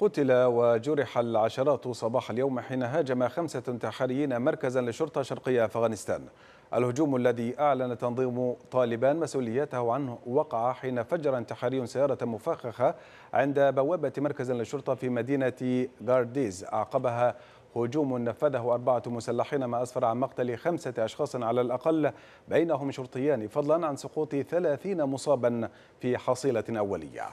قتل وجرح العشرات صباح اليوم حين هاجم خمسة انتحاريين مركزا لشرطة شرقية أفغانستان الهجوم الذي أعلن تنظيم طالبان مسؤوليته عنه وقع حين فجر انتحاري سيارة مفخخة عند بوابة مركز للشرطة في مدينة غارديز أعقبها هجوم نفذه أربعة مسلحين ما أسفر عن مقتل خمسة أشخاص على الأقل بينهم شرطيان فضلا عن سقوط ثلاثين مصابا في حصيلة أولية